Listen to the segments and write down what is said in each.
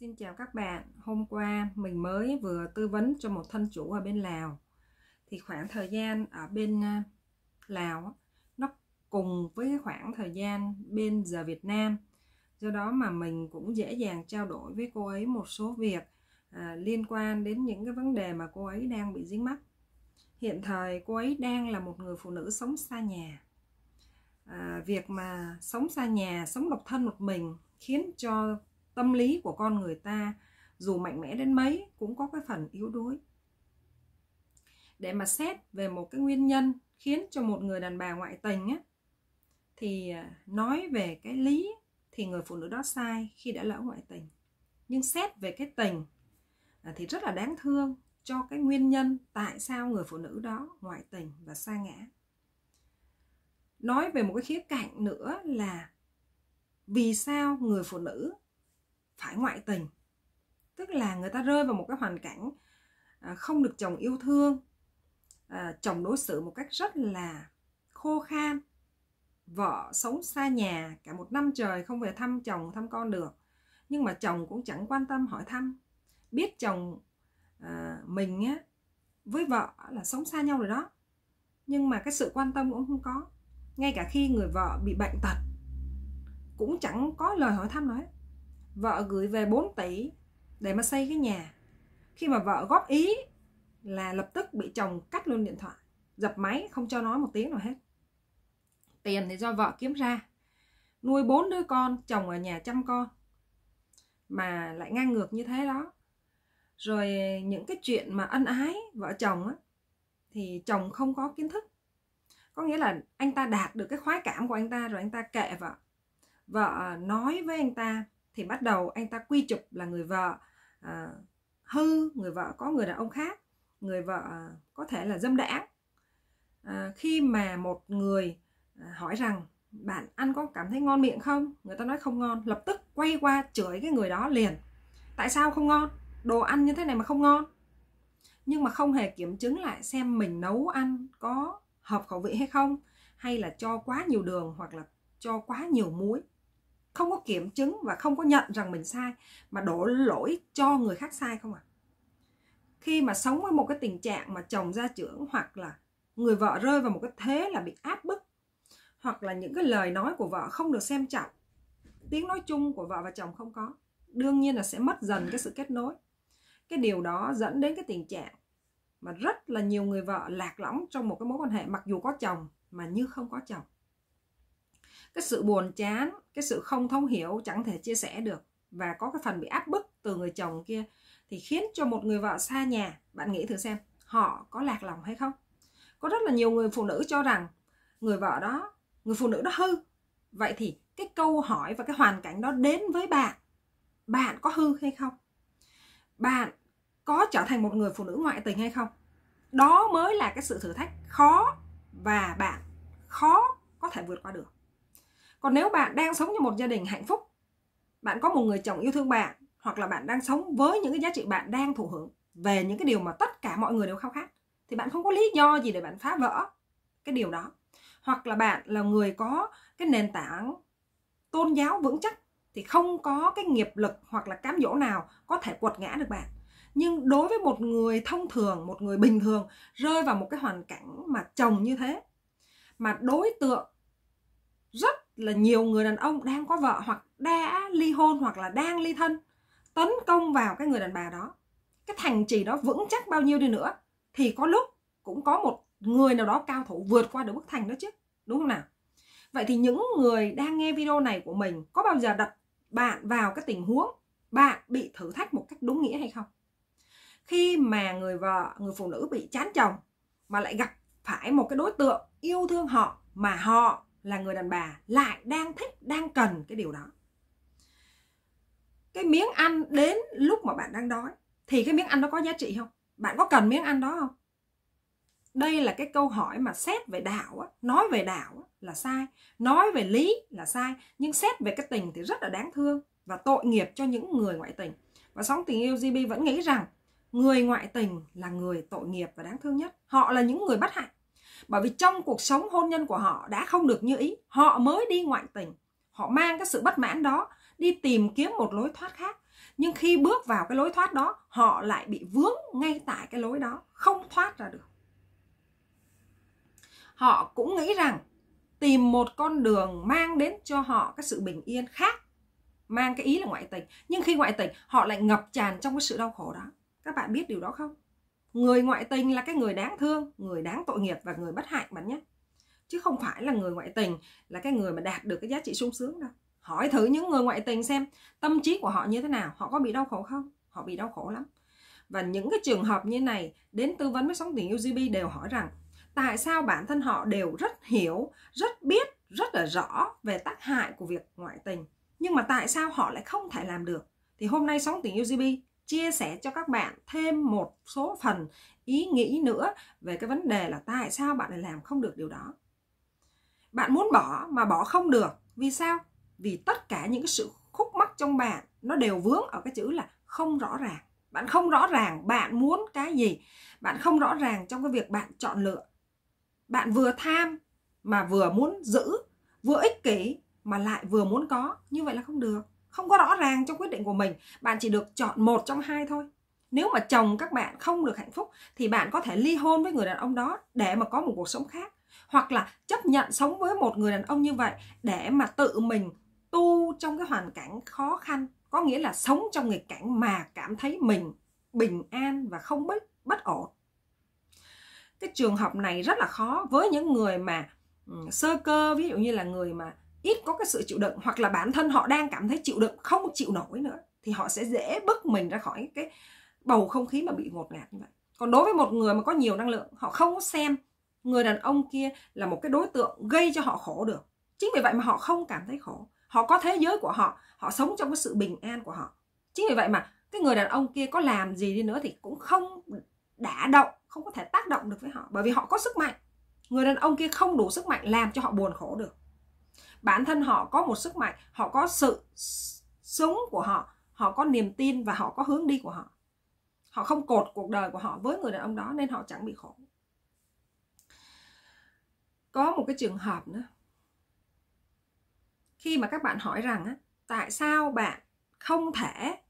Xin chào các bạn, hôm qua mình mới vừa tư vấn cho một thân chủ ở bên Lào Thì khoảng thời gian ở bên à, Lào nó cùng với khoảng thời gian bên giờ Việt Nam Do đó mà mình cũng dễ dàng trao đổi với cô ấy một số việc à, liên quan đến những cái vấn đề mà cô ấy đang bị dính mắc Hiện thời cô ấy đang là một người phụ nữ sống xa nhà à, Việc mà sống xa nhà, sống độc thân một mình khiến cho tâm lý của con người ta dù mạnh mẽ đến mấy cũng có cái phần yếu đuối để mà xét về một cái nguyên nhân khiến cho một người đàn bà ngoại tình á, thì à, nói về cái lý thì người phụ nữ đó sai khi đã lỡ ngoại tình nhưng xét về cái tình à, thì rất là đáng thương cho cái nguyên nhân tại sao người phụ nữ đó ngoại tình và xa ngã nói về một cái khía cạnh nữa là vì sao người phụ nữ phải ngoại tình tức là người ta rơi vào một cái hoàn cảnh à, không được chồng yêu thương à, chồng đối xử một cách rất là khô khan vợ sống xa nhà cả một năm trời không về thăm chồng thăm con được nhưng mà chồng cũng chẳng quan tâm hỏi thăm biết chồng à, mình á, với vợ là sống xa nhau rồi đó nhưng mà cái sự quan tâm cũng không có ngay cả khi người vợ bị bệnh tật cũng chẳng có lời hỏi thăm nói vợ gửi về 4 tỷ để mà xây cái nhà khi mà vợ góp ý là lập tức bị chồng cắt luôn điện thoại dập máy không cho nói một tiếng nào hết tiền thì do vợ kiếm ra nuôi bốn đứa con chồng ở nhà chăm con mà lại ngang ngược như thế đó rồi những cái chuyện mà ân ái vợ chồng á, thì chồng không có kiến thức có nghĩa là anh ta đạt được cái khoái cảm của anh ta rồi anh ta kệ vợ vợ nói với anh ta thì bắt đầu anh ta quy chụp là người vợ à, hư người vợ có người đàn ông khác người vợ à, có thể là dâm đãng à, khi mà một người à, hỏi rằng bạn ăn có cảm thấy ngon miệng không người ta nói không ngon lập tức quay qua chửi cái người đó liền tại sao không ngon đồ ăn như thế này mà không ngon nhưng mà không hề kiểm chứng lại xem mình nấu ăn có hợp khẩu vị hay không hay là cho quá nhiều đường hoặc là cho quá nhiều muối không có kiểm chứng và không có nhận rằng mình sai mà đổ lỗi cho người khác sai không ạ à? khi mà sống với một cái tình trạng mà chồng ra trưởng hoặc là người vợ rơi vào một cái thế là bị áp bức hoặc là những cái lời nói của vợ không được xem trọng tiếng nói chung của vợ và chồng không có đương nhiên là sẽ mất dần cái sự kết nối cái điều đó dẫn đến cái tình trạng mà rất là nhiều người vợ lạc lõng trong một cái mối quan hệ mặc dù có chồng mà như không có chồng cái sự buồn chán cái sự không thấu hiểu chẳng thể chia sẻ được và có cái phần bị áp bức từ người chồng kia thì khiến cho một người vợ xa nhà bạn nghĩ thử xem họ có lạc lòng hay không có rất là nhiều người phụ nữ cho rằng người vợ đó người phụ nữ đó hư vậy thì cái câu hỏi và cái hoàn cảnh đó đến với bạn bạn có hư hay không bạn có trở thành một người phụ nữ ngoại tình hay không đó mới là cái sự thử thách khó và bạn khó có thể vượt qua được còn nếu bạn đang sống trong một gia đình hạnh phúc bạn có một người chồng yêu thương bạn hoặc là bạn đang sống với những cái giá trị bạn đang thụ hưởng về những cái điều mà tất cả mọi người đều khao khát thì bạn không có lý do gì để bạn phá vỡ cái điều đó hoặc là bạn là người có cái nền tảng tôn giáo vững chắc thì không có cái nghiệp lực hoặc là cám dỗ nào có thể quật ngã được bạn nhưng đối với một người thông thường một người bình thường rơi vào một cái hoàn cảnh mà chồng như thế mà đối tượng rất là nhiều người đàn ông đang có vợ hoặc đã ly hôn hoặc là đang ly thân tấn công vào cái người đàn bà đó cái thành trì đó vững chắc bao nhiêu đi nữa thì có lúc cũng có một người nào đó cao thủ vượt qua được bức thành đó chứ đúng không nào vậy thì những người đang nghe video này của mình có bao giờ đặt bạn vào cái tình huống bạn bị thử thách một cách đúng nghĩa hay không khi mà người vợ người phụ nữ bị chán chồng mà lại gặp phải một cái đối tượng yêu thương họ mà họ là người đàn bà lại đang thích đang cần cái điều đó cái miếng ăn đến lúc mà bạn đang đói thì cái miếng ăn đó có giá trị không bạn có cần miếng ăn đó không đây là cái câu hỏi mà xét về đạo á, nói về đạo á, là sai nói về lý là sai nhưng xét về cái tình thì rất là đáng thương và tội nghiệp cho những người ngoại tình và sóng tình yêu gb vẫn nghĩ rằng người ngoại tình là người tội nghiệp và đáng thương nhất họ là những người bất hạnh bởi vì trong cuộc sống hôn nhân của họ đã không được như ý họ mới đi ngoại tình họ mang cái sự bất mãn đó đi tìm kiếm một lối thoát khác nhưng khi bước vào cái lối thoát đó họ lại bị vướng ngay tại cái lối đó không thoát ra được họ cũng nghĩ rằng tìm một con đường mang đến cho họ cái sự bình yên khác mang cái ý là ngoại tình nhưng khi ngoại tình họ lại ngập tràn trong cái sự đau khổ đó các bạn biết điều đó không người ngoại tình là cái người đáng thương người đáng tội nghiệp và người bất hạnh bạn nhé chứ không phải là người ngoại tình là cái người mà đạt được cái giá trị sung sướng đâu hỏi thử những người ngoại tình xem tâm trí của họ như thế nào họ có bị đau khổ không họ bị đau khổ lắm và những cái trường hợp như này đến tư vấn với sóng tình yêu GB đều hỏi rằng tại sao bản thân họ đều rất hiểu rất biết rất là rõ về tác hại của việc ngoại tình nhưng mà tại sao họ lại không thể làm được thì hôm nay sóng tình yêu GB chia sẻ cho các bạn thêm một số phần ý nghĩ nữa về cái vấn đề là tại sao bạn lại làm không được điều đó bạn muốn bỏ mà bỏ không được vì sao vì tất cả những cái sự khúc mắc trong bạn nó đều vướng ở cái chữ là không rõ ràng bạn không rõ ràng bạn muốn cái gì bạn không rõ ràng trong cái việc bạn chọn lựa bạn vừa tham mà vừa muốn giữ vừa ích kỷ mà lại vừa muốn có như vậy là không được không có rõ ràng trong quyết định của mình bạn chỉ được chọn một trong hai thôi nếu mà chồng các bạn không được hạnh phúc thì bạn có thể ly hôn với người đàn ông đó để mà có một cuộc sống khác hoặc là chấp nhận sống với một người đàn ông như vậy để mà tự mình tu trong cái hoàn cảnh khó khăn có nghĩa là sống trong nghịch cảnh mà cảm thấy mình bình an và không bất bất ổn cái trường hợp này rất là khó với những người mà ừ, sơ cơ ví dụ như là người mà ít có cái sự chịu đựng hoặc là bản thân họ đang cảm thấy chịu đựng không chịu nổi nữa thì họ sẽ dễ bức mình ra khỏi cái bầu không khí mà bị ngột ngạt như vậy còn đối với một người mà có nhiều năng lượng họ không có xem người đàn ông kia là một cái đối tượng gây cho họ khổ được chính vì vậy mà họ không cảm thấy khổ họ có thế giới của họ họ sống trong cái sự bình an của họ chính vì vậy mà cái người đàn ông kia có làm gì đi nữa thì cũng không đả động không có thể tác động được với họ bởi vì họ có sức mạnh người đàn ông kia không đủ sức mạnh làm cho họ buồn khổ được bản thân họ có một sức mạnh họ có sự sống của họ họ có niềm tin và họ có hướng đi của họ họ không cột cuộc đời của họ với người đàn ông đó nên họ chẳng bị khổ có một cái trường hợp nữa khi mà các bạn hỏi rằng á, tại sao bạn không thể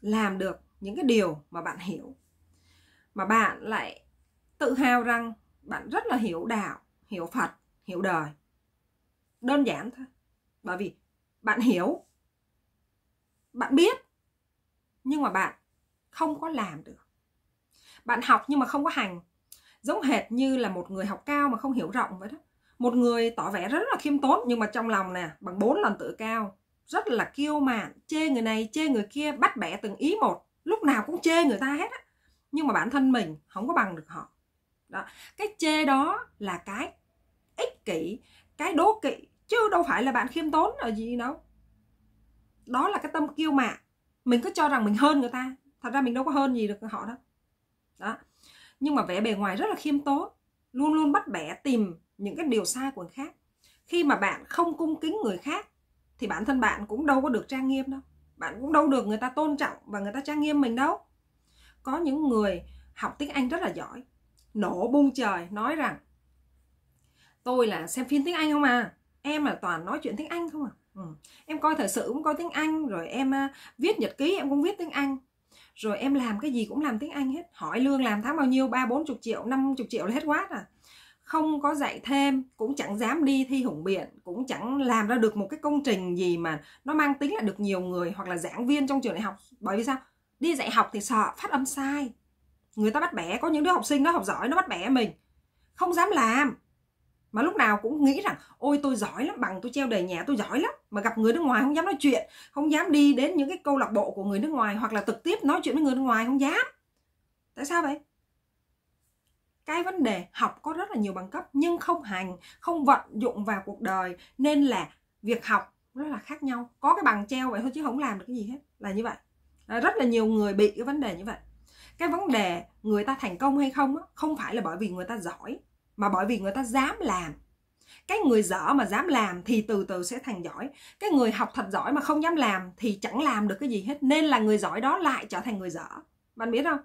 làm được những cái điều mà bạn hiểu mà bạn lại tự hào rằng bạn rất là hiểu đạo hiểu phật hiểu đời đơn giản thôi bởi vì bạn hiểu bạn biết nhưng mà bạn không có làm được bạn học nhưng mà không có hành giống hệt như là một người học cao mà không hiểu rộng vậy đó một người tỏ vẻ rất là khiêm tốn nhưng mà trong lòng nè bằng bốn lần tự cao rất là kiêu mạn chê người này chê người kia bắt bẻ từng ý một lúc nào cũng chê người ta hết á nhưng mà bản thân mình không có bằng được họ đó cái chê đó là cái ích kỷ cái đố kỵ chứ đâu phải là bạn khiêm tốn ở gì đâu đó là cái tâm kiêu mạn mình cứ cho rằng mình hơn người ta thật ra mình đâu có hơn gì được họ đâu đó nhưng mà vẻ bề ngoài rất là khiêm tốn luôn luôn bắt bẻ tìm những cái điều sai của người khác khi mà bạn không cung kính người khác thì bản thân bạn cũng đâu có được trang nghiêm đâu bạn cũng đâu được người ta tôn trọng và người ta trang nghiêm mình đâu có những người học tiếng anh rất là giỏi nổ bung trời nói rằng tôi là xem phim tiếng anh không à em là toàn nói chuyện tiếng anh không à ừ. em coi thời sự cũng coi tiếng anh rồi em uh, viết nhật ký em cũng viết tiếng anh rồi em làm cái gì cũng làm tiếng anh hết hỏi lương làm tháng bao nhiêu ba bốn chục triệu năm chục triệu là hết quá à không có dạy thêm cũng chẳng dám đi thi hùng biện cũng chẳng làm ra được một cái công trình gì mà nó mang tính là được nhiều người hoặc là giảng viên trong trường đại học bởi vì sao đi dạy học thì sợ phát âm sai người ta bắt bẻ có những đứa học sinh nó học giỏi nó bắt bẻ mình không dám làm mà lúc nào cũng nghĩ rằng ôi tôi giỏi lắm bằng tôi treo đầy nhà tôi giỏi lắm mà gặp người nước ngoài không dám nói chuyện không dám đi đến những cái câu lạc bộ của người nước ngoài hoặc là trực tiếp nói chuyện với người nước ngoài không dám tại sao vậy cái vấn đề học có rất là nhiều bằng cấp nhưng không hành không vận dụng vào cuộc đời nên là việc học rất là khác nhau có cái bằng treo vậy thôi chứ không làm được cái gì hết là như vậy rất là nhiều người bị cái vấn đề như vậy cái vấn đề người ta thành công hay không không phải là bởi vì người ta giỏi mà bởi vì người ta dám làm cái người dở mà dám làm thì từ từ sẽ thành giỏi cái người học thật giỏi mà không dám làm thì chẳng làm được cái gì hết nên là người giỏi đó lại trở thành người dở bạn biết không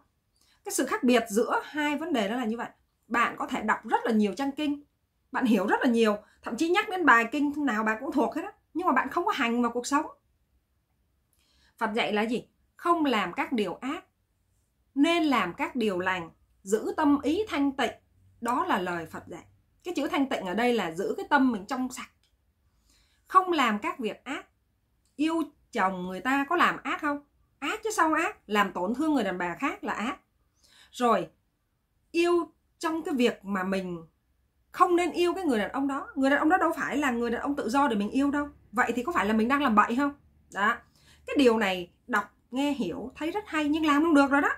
cái sự khác biệt giữa hai vấn đề đó là như vậy bạn có thể đọc rất là nhiều trang kinh bạn hiểu rất là nhiều thậm chí nhắc đến bài kinh nào bạn cũng thuộc hết á nhưng mà bạn không có hành vào cuộc sống phật dạy là gì không làm các điều ác nên làm các điều lành giữ tâm ý thanh tịnh đó là lời phật dạy cái chữ thanh tịnh ở đây là giữ cái tâm mình trong sạch không làm các việc ác yêu chồng người ta có làm ác không ác chứ sao ác làm tổn thương người đàn bà khác là ác rồi yêu trong cái việc mà mình không nên yêu cái người đàn ông đó người đàn ông đó đâu phải là người đàn ông tự do để mình yêu đâu vậy thì có phải là mình đang làm bậy không đó cái điều này đọc nghe hiểu thấy rất hay nhưng làm không được rồi đó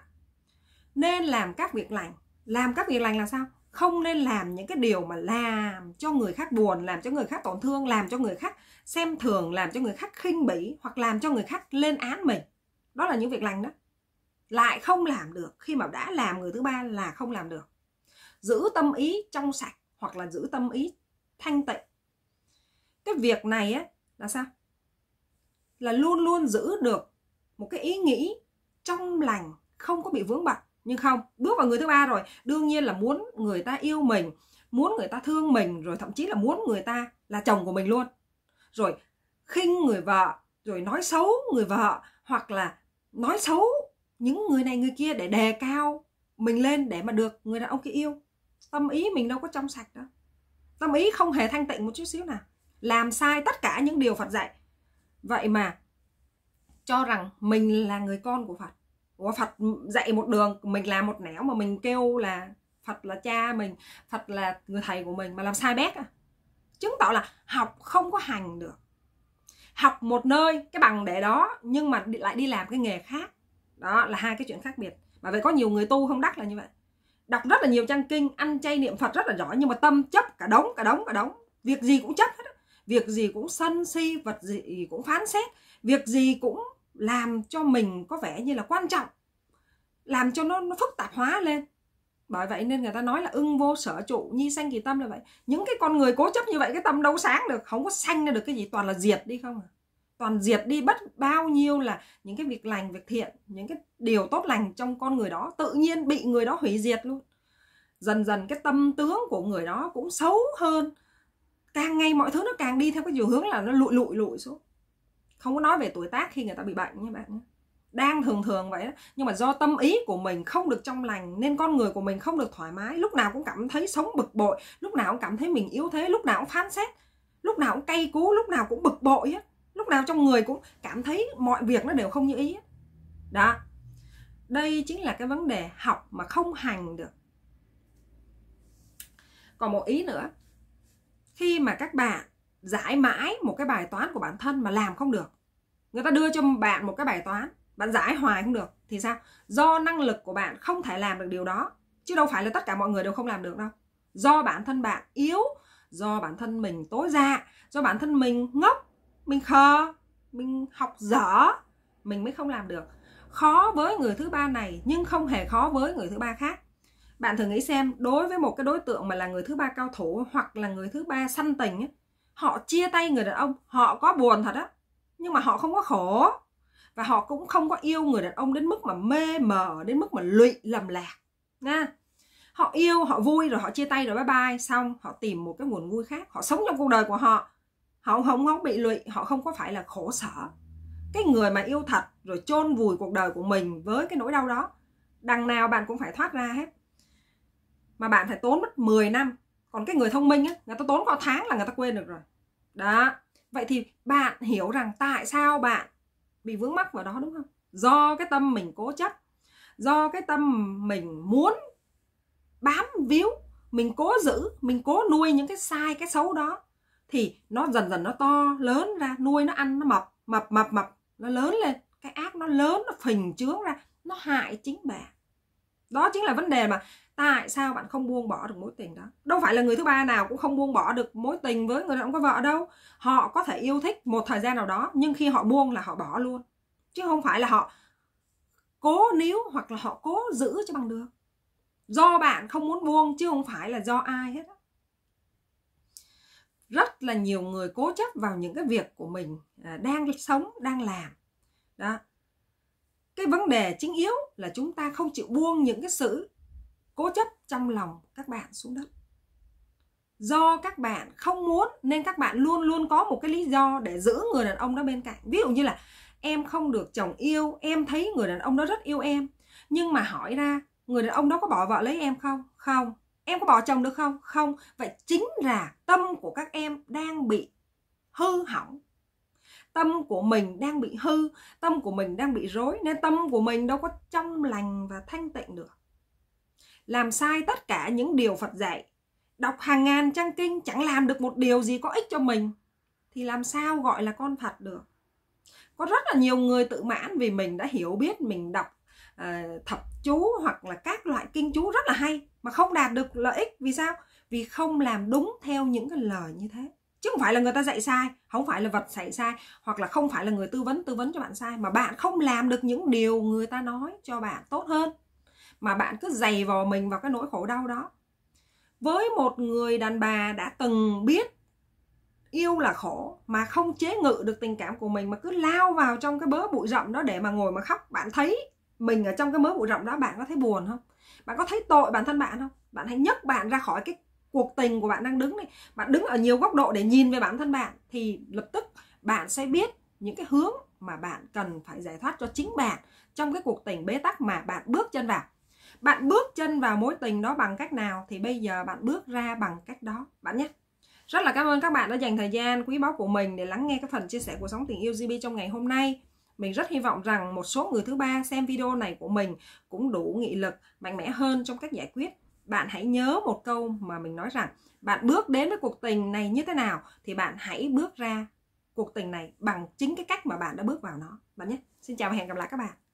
nên làm các việc lành làm các việc lành là sao không nên làm những cái điều mà làm cho người khác buồn làm cho người khác tổn thương làm cho người khác xem thường làm cho người khác khinh bỉ hoặc làm cho người khác lên án mình đó là những việc lành đó lại không làm được khi mà đã làm người thứ ba là không làm được giữ tâm ý trong sạch hoặc là giữ tâm ý thanh tịnh cái việc này á là sao là luôn luôn giữ được một cái ý nghĩ trong lành không có bị vướng bận nhưng không bước vào người thứ ba rồi đương nhiên là muốn người ta yêu mình muốn người ta thương mình rồi thậm chí là muốn người ta là chồng của mình luôn rồi khinh người vợ rồi nói xấu người vợ hoặc là nói xấu những người này người kia để đề cao mình lên để mà được người đàn ông kia yêu tâm ý mình đâu có trong sạch đó tâm ý không hề thanh tịnh một chút xíu nào làm sai tất cả những điều phật dạy vậy mà cho rằng mình là người con của phật Ủa, Phật dạy một đường mình làm một nẻo mà mình kêu là Phật là cha mình Phật là người thầy của mình mà làm sai bét à chứng tỏ là học không có hành được học một nơi cái bằng để đó nhưng mà lại đi làm cái nghề khác đó là hai cái chuyện khác biệt mà vậy có nhiều người tu không đắc là như vậy đọc rất là nhiều trang kinh ăn chay niệm phật rất là giỏi nhưng mà tâm chấp cả đống cả đống cả đống việc gì cũng chấp hết việc gì cũng sân si vật gì cũng phán xét việc gì cũng làm cho mình có vẻ như là quan trọng làm cho nó, nó phức tạp hóa lên bởi vậy nên người ta nói là ưng vô sở trụ nhi sanh kỳ tâm là vậy những cái con người cố chấp như vậy cái tâm đâu sáng được không có sanh ra được cái gì toàn là diệt đi không à toàn diệt đi bất bao nhiêu là những cái việc lành việc thiện những cái điều tốt lành trong con người đó tự nhiên bị người đó hủy diệt luôn dần dần cái tâm tướng của người đó cũng xấu hơn càng ngày mọi thứ nó càng đi theo cái chiều hướng là nó lụi lụi lụi xuống không có nói về tuổi tác khi người ta bị bệnh nha bạn đang thường thường vậy đó. nhưng mà do tâm ý của mình không được trong lành nên con người của mình không được thoải mái lúc nào cũng cảm thấy sống bực bội lúc nào cũng cảm thấy mình yếu thế lúc nào cũng phán xét lúc nào cũng cay cú lúc nào cũng bực bội hết lúc nào trong người cũng cảm thấy mọi việc nó đều không như ý đó đây chính là cái vấn đề học mà không hành được còn một ý nữa khi mà các bạn giải mãi một cái bài toán của bản thân mà làm không được người ta đưa cho bạn một cái bài toán bạn giải hoài không được thì sao do năng lực của bạn không thể làm được điều đó chứ đâu phải là tất cả mọi người đều không làm được đâu do bản thân bạn yếu do bản thân mình tối dạ do bản thân mình ngốc mình khờ mình học dở mình mới không làm được khó với người thứ ba này nhưng không hề khó với người thứ ba khác bạn thử nghĩ xem đối với một cái đối tượng mà là người thứ ba cao thủ hoặc là người thứ ba săn tình ấy, họ chia tay người đàn ông họ có buồn thật á nhưng mà họ không có khổ và họ cũng không có yêu người đàn ông đến mức mà mê mờ đến mức mà lụy lầm lạc nha họ yêu họ vui rồi họ chia tay rồi bye bye xong họ tìm một cái nguồn vui khác họ sống trong cuộc đời của họ họ không có bị lụy họ không có phải là khổ sở cái người mà yêu thật rồi chôn vùi cuộc đời của mình với cái nỗi đau đó đằng nào bạn cũng phải thoát ra hết mà bạn phải tốn mất 10 năm còn cái người thông minh á người ta tốn có tháng là người ta quên được rồi đó vậy thì bạn hiểu rằng tại sao bạn bị vướng mắc vào đó đúng không do cái tâm mình cố chấp do cái tâm mình muốn bám víu mình cố giữ mình cố nuôi những cái sai cái xấu đó thì nó dần dần nó to lớn ra nuôi nó ăn nó mập mập mập mập nó lớn lên cái ác nó lớn nó phình trướng ra nó hại chính bạn đó chính là vấn đề mà tại sao bạn không buông bỏ được mối tình đó đâu phải là người thứ ba nào cũng không buông bỏ được mối tình với người đàn ông có vợ đâu họ có thể yêu thích một thời gian nào đó nhưng khi họ buông là họ bỏ luôn chứ không phải là họ cố níu hoặc là họ cố giữ cho bằng được do bạn không muốn buông chứ không phải là do ai hết rất là nhiều người cố chấp vào những cái việc của mình à, đang sống đang làm đó cái vấn đề chính yếu là chúng ta không chịu buông những cái sự cố chấp trong lòng các bạn xuống đất do các bạn không muốn nên các bạn luôn luôn có một cái lý do để giữ người đàn ông đó bên cạnh ví dụ như là em không được chồng yêu em thấy người đàn ông đó rất yêu em nhưng mà hỏi ra người đàn ông đó có bỏ vợ lấy em không không em có bỏ chồng được không không vậy chính là tâm của các em đang bị hư hỏng tâm của mình đang bị hư tâm của mình đang bị rối nên tâm của mình đâu có trong lành và thanh tịnh được làm sai tất cả những điều phật dạy đọc hàng ngàn trang kinh chẳng làm được một điều gì có ích cho mình thì làm sao gọi là con phật được có rất là nhiều người tự mãn vì mình đã hiểu biết mình đọc uh, thập chú hoặc là các loại kinh chú rất là hay mà không đạt được lợi ích vì sao vì không làm đúng theo những cái lời như thế chứ không phải là người ta dạy sai không phải là vật dạy sai hoặc là không phải là người tư vấn tư vấn cho bạn sai mà bạn không làm được những điều người ta nói cho bạn tốt hơn mà bạn cứ dày vò mình vào cái nỗi khổ đau đó với một người đàn bà đã từng biết yêu là khổ mà không chế ngự được tình cảm của mình mà cứ lao vào trong cái bớ bụi rậm đó để mà ngồi mà khóc bạn thấy mình ở trong cái mớ bụi rậm đó bạn có thấy buồn không bạn có thấy tội bản thân bạn không bạn hãy nhấc bạn ra khỏi cái cuộc tình của bạn đang đứng này bạn đứng ở nhiều góc độ để nhìn về bản thân bạn thì lập tức bạn sẽ biết những cái hướng mà bạn cần phải giải thoát cho chính bạn trong cái cuộc tình bế tắc mà bạn bước chân vào bạn bước chân vào mối tình đó bằng cách nào thì bây giờ bạn bước ra bằng cách đó bạn nhé rất là cảm ơn các bạn đã dành thời gian quý báu của mình để lắng nghe cái phần chia sẻ của sóng tình yêu gb trong ngày hôm nay mình rất hy vọng rằng một số người thứ ba xem video này của mình cũng đủ nghị lực mạnh mẽ hơn trong cách giải quyết bạn hãy nhớ một câu mà mình nói rằng bạn bước đến với cuộc tình này như thế nào thì bạn hãy bước ra cuộc tình này bằng chính cái cách mà bạn đã bước vào nó bạn nhé xin chào và hẹn gặp lại các bạn